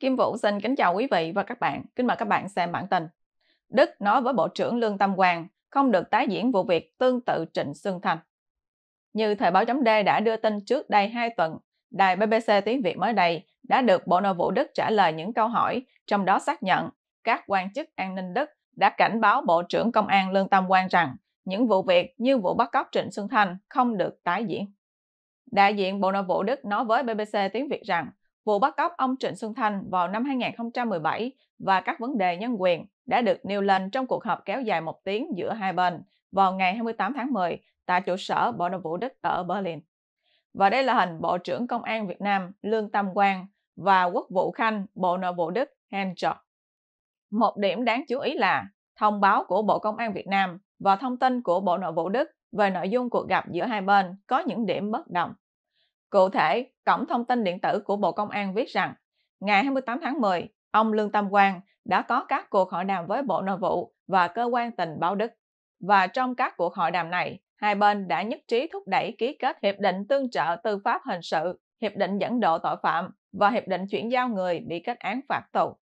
Kim Vũ xin kính chào quý vị và các bạn. Kính mời các bạn xem bản tin. Đức nói với Bộ trưởng Lương Tâm Quang không được tái diễn vụ việc tương tự Trịnh Xuân Thành. Như Thời báo chấm D đã đưa tin trước đây 2 tuần, đài BBC tiếng Việt mới đây đã được Bộ Nội vụ Đức trả lời những câu hỏi, trong đó xác nhận các quan chức an ninh Đức đã cảnh báo Bộ trưởng Công an Lương Tâm Quang rằng những vụ việc như vụ bắt cóc Trịnh Xuân Thành không được tái diễn. Đại diện Bộ Nội vụ Đức nói với BBC tiếng Việt rằng vụ bắt cóc ông Trịnh Xuân Thanh vào năm 2017 và các vấn đề nhân quyền đã được nêu lên trong cuộc họp kéo dài một tiếng giữa hai bên vào ngày 28 tháng 10 tại trụ sở Bộ Nội vụ Đức ở Berlin. Và đây là hình Bộ trưởng Công an Việt Nam Lương Tam Quang và Quốc vụ Khanh Bộ Nội vụ Đức Henscher. Một điểm đáng chú ý là thông báo của Bộ Công an Việt Nam và thông tin của Bộ Nội vụ Đức về nội dung cuộc gặp giữa hai bên có những điểm bất đồng. Cụ thể, Cổng Thông tin Điện tử của Bộ Công an viết rằng, ngày 28 tháng 10, ông Lương Tâm Quang đã có các cuộc hội đàm với Bộ Nội vụ và Cơ quan tình báo Đức. Và trong các cuộc hội đàm này, hai bên đã nhất trí thúc đẩy ký kết Hiệp định Tương trợ Tư pháp Hình sự, Hiệp định Dẫn độ tội phạm và Hiệp định Chuyển giao người bị kết án phạt tù.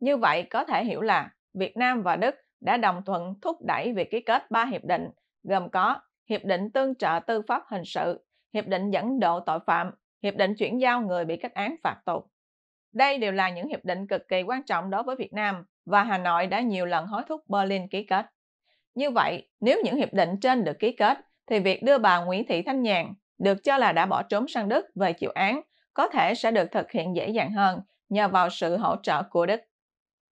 Như vậy có thể hiểu là Việt Nam và Đức đã đồng thuận thúc đẩy việc ký kết ba hiệp định, gồm có Hiệp định Tương trợ Tư pháp Hình sự hiệp định dẫn độ tội phạm, hiệp định chuyển giao người bị kết án phạt tù. Đây đều là những hiệp định cực kỳ quan trọng đối với Việt Nam và Hà Nội đã nhiều lần hối thúc Berlin ký kết. Như vậy, nếu những hiệp định trên được ký kết, thì việc đưa bà Nguyễn Thị Thanh Nhàn được cho là đã bỏ trốn sang Đức về chịu án có thể sẽ được thực hiện dễ dàng hơn nhờ vào sự hỗ trợ của Đức.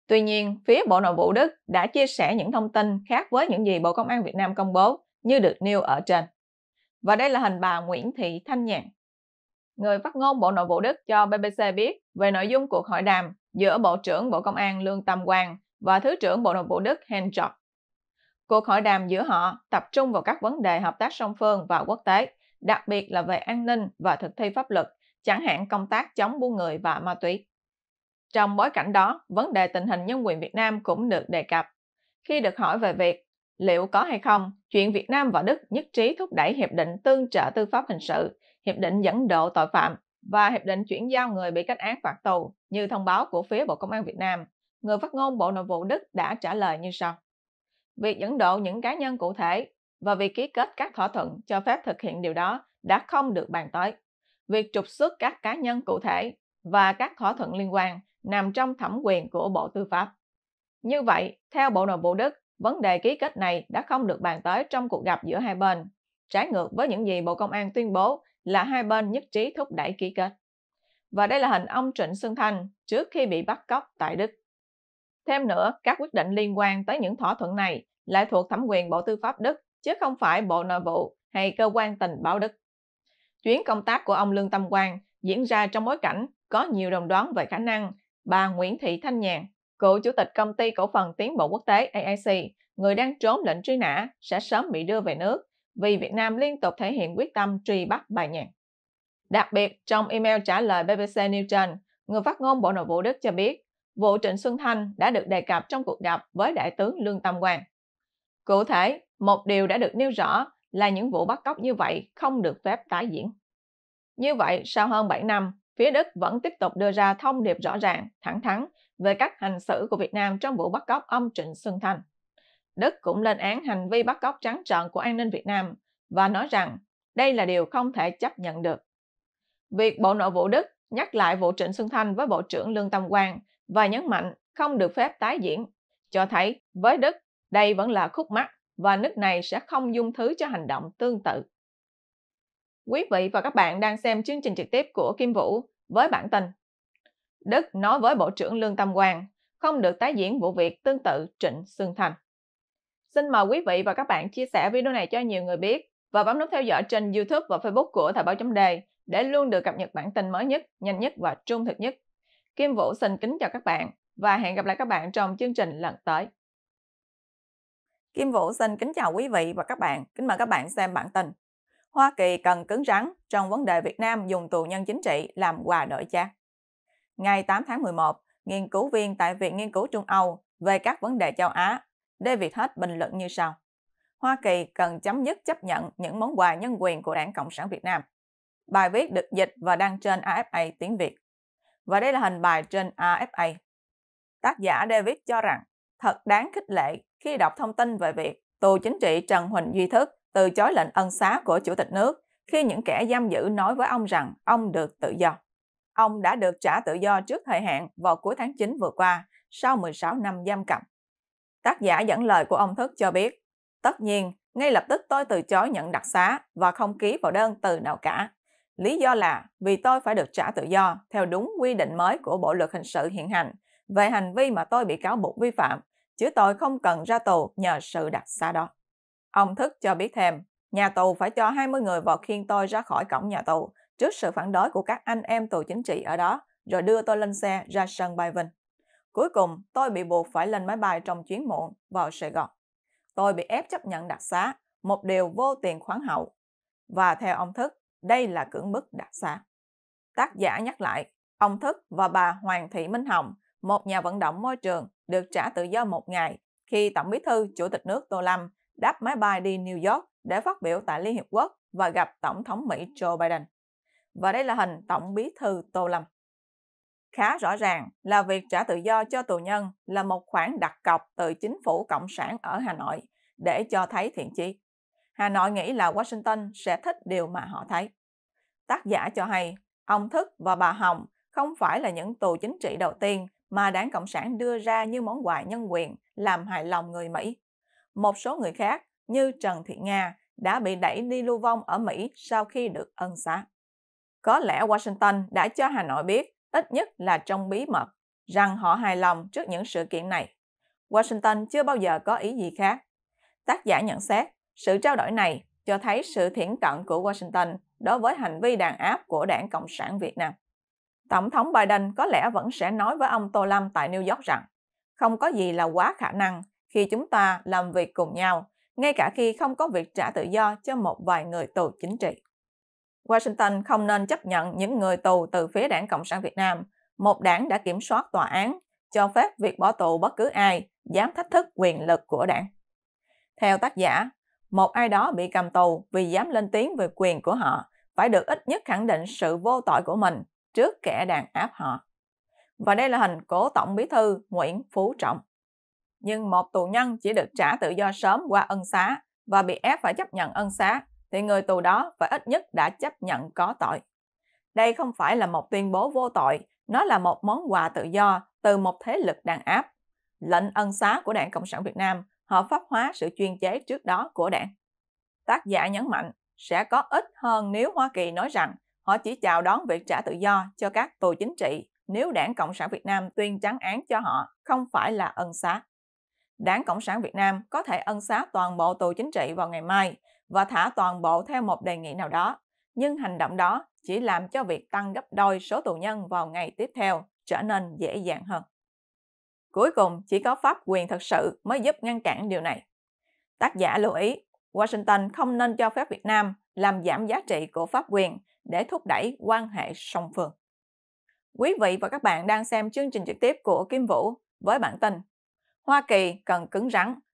Tuy nhiên, phía Bộ Nội vụ Đức đã chia sẻ những thông tin khác với những gì Bộ Công an Việt Nam công bố như được nêu ở trên. Và đây là hình bà Nguyễn Thị Thanh Nhàn. Người phát ngôn Bộ Nội vụ Đức cho BBC biết về nội dung cuộc hội đàm giữa Bộ trưởng Bộ Công an Lương Tam Quang và Thứ trưởng Bộ Nội vụ Đức Hen Cuộc hội đàm giữa họ tập trung vào các vấn đề hợp tác song phương và quốc tế, đặc biệt là về an ninh và thực thi pháp luật, chẳng hạn công tác chống buôn người và ma túy. Trong bối cảnh đó, vấn đề tình hình nhân quyền Việt Nam cũng được đề cập. Khi được hỏi về việc Liệu có hay không, chuyện Việt Nam và Đức nhất trí thúc đẩy Hiệp định Tương trợ Tư pháp Hình sự, Hiệp định Dẫn độ Tội phạm và Hiệp định Chuyển giao người bị kết án phạt tù như thông báo của phía Bộ Công an Việt Nam, người phát ngôn Bộ Nội vụ Đức đã trả lời như sau. Việc dẫn độ những cá nhân cụ thể và việc ký kết các thỏa thuận cho phép thực hiện điều đó đã không được bàn tới. Việc trục xuất các cá nhân cụ thể và các thỏa thuận liên quan nằm trong thẩm quyền của Bộ Tư pháp. Như vậy, theo Bộ Nội vụ Đức, vấn đề ký kết này đã không được bàn tới trong cuộc gặp giữa hai bên, trái ngược với những gì Bộ Công an tuyên bố là hai bên nhất trí thúc đẩy ký kết. Và đây là hình ông Trịnh Xuân Thanh trước khi bị bắt cóc tại Đức. Thêm nữa, các quyết định liên quan tới những thỏa thuận này lại thuộc thẩm quyền Bộ Tư pháp Đức chứ không phải Bộ Nội vụ hay cơ quan tình báo Đức. Chuyến công tác của ông Lương Tâm Quang diễn ra trong bối cảnh có nhiều đồng đoán về khả năng bà Nguyễn Thị Thanh Nhàn cựu chủ tịch công ty cổ phần tiến bộ quốc tế AIC, người đang trốn lệnh truy nã, sẽ sớm bị đưa về nước vì Việt Nam liên tục thể hiện quyết tâm truy bắt bài nhạc. Đặc biệt, trong email trả lời BBC trên, người phát ngôn Bộ Nội vụ Đức cho biết vụ Trịnh Xuân Thanh đã được đề cập trong cuộc gặp với Đại tướng Lương Tam Quang. Cụ thể, một điều đã được nêu rõ là những vụ bắt cóc như vậy không được phép tái diễn. Như vậy, sau hơn 7 năm, phía Đức vẫn tiếp tục đưa ra thông điệp rõ ràng, thẳng thắn về cách hành xử của Việt Nam trong vụ bắt cóc ông Trịnh Xuân Thành, Đức cũng lên án hành vi bắt cóc trắng trợn của an ninh Việt Nam và nói rằng đây là điều không thể chấp nhận được. Việc Bộ Nội vụ Đức nhắc lại vụ Trịnh Xuân Thanh với Bộ trưởng Lương Tâm Quang và nhấn mạnh không được phép tái diễn, cho thấy với Đức đây vẫn là khúc mắc và nước này sẽ không dung thứ cho hành động tương tự. Quý vị và các bạn đang xem chương trình trực tiếp của Kim Vũ với bản tin Đức nói với Bộ trưởng Lương Tâm Quang không được tái diễn vụ việc tương tự Trịnh Xuân Thành. Xin mời quý vị và các bạn chia sẻ video này cho nhiều người biết và bấm nút theo dõi trên YouTube và Facebook của Thời báo chấm đề để luôn được cập nhật bản tin mới nhất, nhanh nhất và trung thực nhất. Kim Vũ xin kính chào các bạn và hẹn gặp lại các bạn trong chương trình lần tới. Kim Vũ xin kính chào quý vị và các bạn. Kính mời các bạn xem bản tin. Hoa Kỳ cần cứng rắn trong vấn đề Việt Nam dùng tù nhân chính trị làm quà đổi chác ngày 8 tháng 11, nghiên cứu viên tại Viện Nghiên cứu Trung Âu về các vấn đề châu Á, David hết bình luận như sau. Hoa Kỳ cần chấm dứt chấp nhận những món quà nhân quyền của Đảng Cộng sản Việt Nam. Bài viết được dịch và đăng trên AFA tiếng Việt. Và đây là hình bài trên AFA. Tác giả David cho rằng thật đáng khích lệ khi đọc thông tin về việc tù chính trị Trần Huỳnh Duy Thức từ chối lệnh ân xá của Chủ tịch nước khi những kẻ giam giữ nói với ông rằng ông được tự do. Ông đã được trả tự do trước thời hạn vào cuối tháng 9 vừa qua, sau 16 năm giam cầm. Tác giả dẫn lời của ông Thức cho biết, tất nhiên, ngay lập tức tôi từ chối nhận đặc xá và không ký vào đơn từ nào cả. Lý do là vì tôi phải được trả tự do theo đúng quy định mới của Bộ luật hình sự hiện hành về hành vi mà tôi bị cáo buộc vi phạm, chứ tôi không cần ra tù nhờ sự đặc xá đó. Ông Thức cho biết thêm, nhà tù phải cho 20 người vào khiên tôi ra khỏi cổng nhà tù trước sự phản đối của các anh em tù chính trị ở đó rồi đưa tôi lên xe ra sân bay Vinh. Cuối cùng, tôi bị buộc phải lên máy bay trong chuyến muộn vào Sài Gòn. Tôi bị ép chấp nhận đặc xá, một điều vô tiền khoáng hậu. Và theo ông Thức, đây là cưỡng bức đặc xá. Tác giả nhắc lại, ông Thức và bà Hoàng Thị Minh Hồng, một nhà vận động môi trường, được trả tự do một ngày khi Tổng bí thư Chủ tịch nước Tô Lâm đáp máy bay đi New York để phát biểu tại Liên Hiệp Quốc và gặp Tổng thống Mỹ Joe Biden và đây là hình Tổng bí thư Tô Lâm. Khá rõ ràng là việc trả tự do cho tù nhân là một khoản đặt cọc từ chính phủ Cộng sản ở Hà Nội để cho thấy thiện chí. Hà Nội nghĩ là Washington sẽ thích điều mà họ thấy. Tác giả cho hay, ông Thức và bà Hồng không phải là những tù chính trị đầu tiên mà đảng Cộng sản đưa ra như món quà nhân quyền làm hài lòng người Mỹ. Một số người khác như Trần Thị Nga đã bị đẩy đi lưu vong ở Mỹ sau khi được ân xá. Có lẽ Washington đã cho Hà Nội biết, ít nhất là trong bí mật, rằng họ hài lòng trước những sự kiện này. Washington chưa bao giờ có ý gì khác. Tác giả nhận xét, sự trao đổi này cho thấy sự thiển cận của Washington đối với hành vi đàn áp của đảng Cộng sản Việt Nam. Tổng thống Biden có lẽ vẫn sẽ nói với ông Tô Lâm tại New York rằng không có gì là quá khả năng khi chúng ta làm việc cùng nhau, ngay cả khi không có việc trả tự do cho một vài người tù chính trị. Washington không nên chấp nhận những người tù từ phía đảng Cộng sản Việt Nam, một đảng đã kiểm soát tòa án, cho phép việc bỏ tù bất cứ ai dám thách thức quyền lực của đảng. Theo tác giả, một ai đó bị cầm tù vì dám lên tiếng về quyền của họ phải được ít nhất khẳng định sự vô tội của mình trước kẻ đàn áp họ. Và đây là hình của Tổng Bí Thư Nguyễn Phú Trọng. Nhưng một tù nhân chỉ được trả tự do sớm qua ân xá và bị ép phải chấp nhận ân xá thì người tù đó phải ít nhất đã chấp nhận có tội. Đây không phải là một tuyên bố vô tội, nó là một món quà tự do từ một thế lực đàn áp. Lệnh ân xá của Đảng Cộng sản Việt Nam hợp pháp hóa sự chuyên chế trước đó của đảng. Tác giả nhấn mạnh sẽ có ít hơn nếu Hoa Kỳ nói rằng họ chỉ chào đón việc trả tự do cho các tù chính trị nếu Đảng Cộng sản Việt Nam tuyên trắng án cho họ không phải là ân xá. Đảng Cộng sản Việt Nam có thể ân xá toàn bộ tù chính trị vào ngày mai, và thả toàn bộ theo một đề nghị nào đó, nhưng hành động đó chỉ làm cho việc tăng gấp đôi số tù nhân vào ngày tiếp theo trở nên dễ dàng hơn. Cuối cùng, chỉ có pháp quyền thật sự mới giúp ngăn cản điều này. Tác giả lưu ý, Washington không nên cho phép Việt Nam làm giảm giá trị của pháp quyền để thúc đẩy quan hệ song phương. Quý vị và các bạn đang xem chương trình trực tiếp của Kim Vũ với bản tin Hoa Kỳ cần cứng rắn